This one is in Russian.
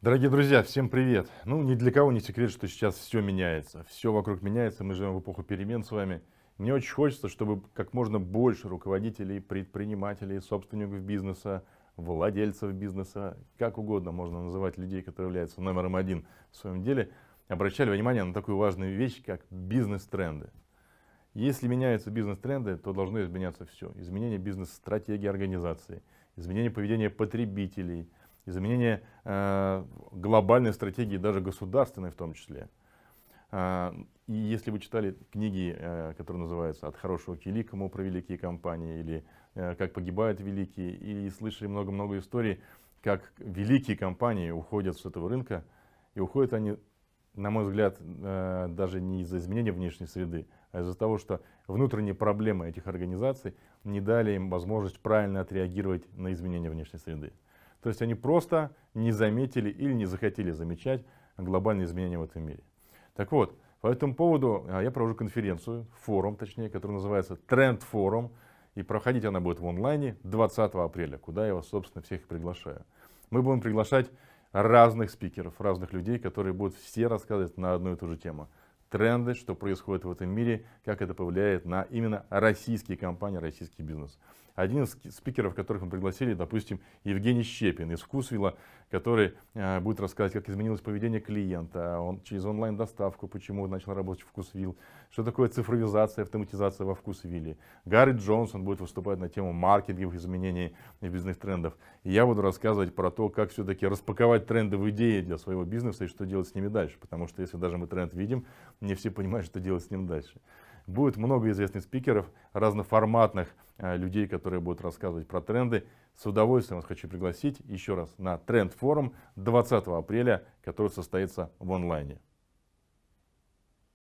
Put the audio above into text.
Дорогие друзья, всем привет! Ну, ни для кого не секрет, что сейчас все меняется. Все вокруг меняется, мы живем в эпоху перемен с вами. Мне очень хочется, чтобы как можно больше руководителей, предпринимателей, собственников бизнеса, владельцев бизнеса, как угодно можно называть людей, которые являются номером один в своем деле, обращали внимание на такую важную вещь, как бизнес-тренды. Если меняются бизнес-тренды, то должно изменяться все. Изменение бизнес-стратегии организации, изменение поведения потребителей – и э, глобальной стратегии, даже государственной в том числе. А, и если вы читали книги, э, которые называются «От хорошего к великому» про великие компании или э, «Как погибают великие», и слышали много-много историй, как великие компании уходят с этого рынка, и уходят они, на мой взгляд, даже не из-за изменения внешней среды, а из-за того, что внутренние проблемы этих организаций не дали им возможность правильно отреагировать на изменения внешней среды. То есть они просто не заметили или не захотели замечать глобальные изменения в этом мире. Так вот, по этому поводу а, я провожу конференцию, форум точнее, который называется «Тренд форум». И проходить она будет в онлайне 20 апреля, куда я вас, собственно, всех приглашаю. Мы будем приглашать разных спикеров, разных людей, которые будут все рассказывать на одну и ту же тему тренды, что происходит в этом мире, как это повлияет на именно российские компании, российский бизнес. Один из спикеров, которых мы пригласили, допустим, Евгений Щепин из Вкусвилла, который э, будет рассказывать, как изменилось поведение клиента, он через онлайн-доставку, почему он начал работать в Вкусвилл, что такое цифровизация, автоматизация во Вкусвилле. Гарри Джонсон будет выступать на тему маркетинговых изменений и бизнес-трендов. И я буду рассказывать про то, как все-таки распаковать тренды в идеи для своего бизнеса и что делать с ними дальше. Потому что если даже мы тренд видим, не все понимают, что делать с ним дальше. Будет много известных спикеров, разноформатных э, людей, которые будут рассказывать про тренды. С удовольствием вас хочу пригласить еще раз на тренд-форум 20 апреля, который состоится в онлайне.